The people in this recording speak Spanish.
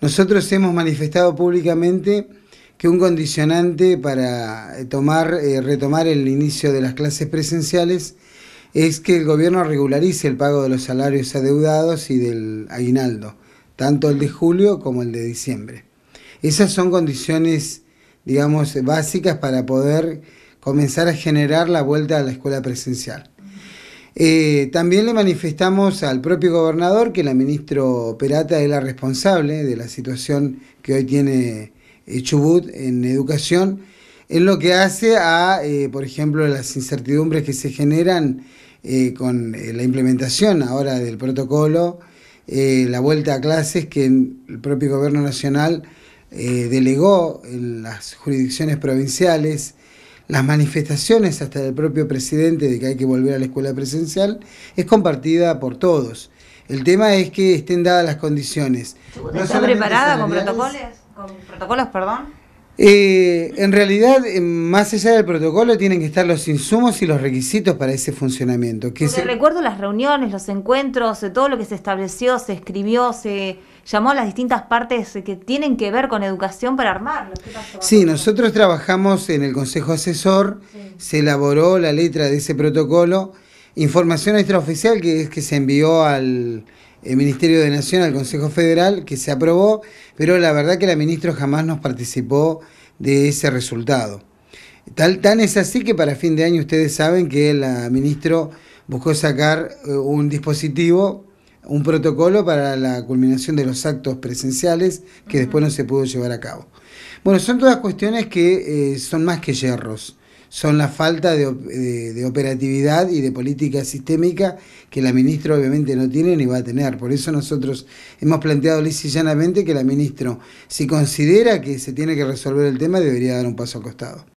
Nosotros hemos manifestado públicamente que un condicionante para eh, tomar, eh, retomar el inicio de las clases presenciales es que el gobierno regularice el pago de los salarios adeudados y del aguinaldo, tanto el de julio como el de diciembre. Esas son condiciones, digamos, básicas para poder comenzar a generar la vuelta a la escuela presencial. Eh, también le manifestamos al propio gobernador que la ministra Perata es la responsable de la situación que hoy tiene eh, Chubut en educación, en lo que hace a, eh, por ejemplo, las incertidumbres que se generan con la implementación ahora del protocolo, la vuelta a clases que el propio gobierno nacional delegó en las jurisdicciones provinciales, las manifestaciones hasta del propio presidente de que hay que volver a la escuela presencial, es compartida por todos. El tema es que estén dadas las condiciones. No ¿Está preparada con protocolos? ¿Con protocolos, perdón? Eh, en realidad, eh, más allá del protocolo, tienen que estar los insumos y los requisitos para ese funcionamiento. Que se... Recuerdo las reuniones, los encuentros, eh, todo lo que se estableció, se escribió, se llamó a las distintas partes que tienen que ver con educación para armarlo. Sí, nosotros trabajamos en el Consejo Asesor, se elaboró la letra de ese protocolo, información extraoficial que es que se envió al Ministerio de Nación, al Consejo Federal, que se aprobó, pero la verdad que la ministra jamás nos participó de ese resultado. Tal, tan es así que para fin de año ustedes saben que la ministra buscó sacar eh, un dispositivo un protocolo para la culminación de los actos presenciales que después no se pudo llevar a cabo. Bueno, son todas cuestiones que eh, son más que yerros, son la falta de, operatividad y de política sistémica que la ministra obviamente no tiene ni va a tener. Por eso nosotros hemos planteado lisa que la ministra, si considera que se tiene que resolver el tema, debería dar un paso al costado.